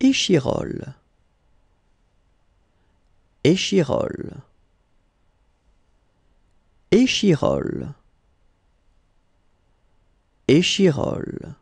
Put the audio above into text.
Échirol. Échirol. Échirol. Échirol.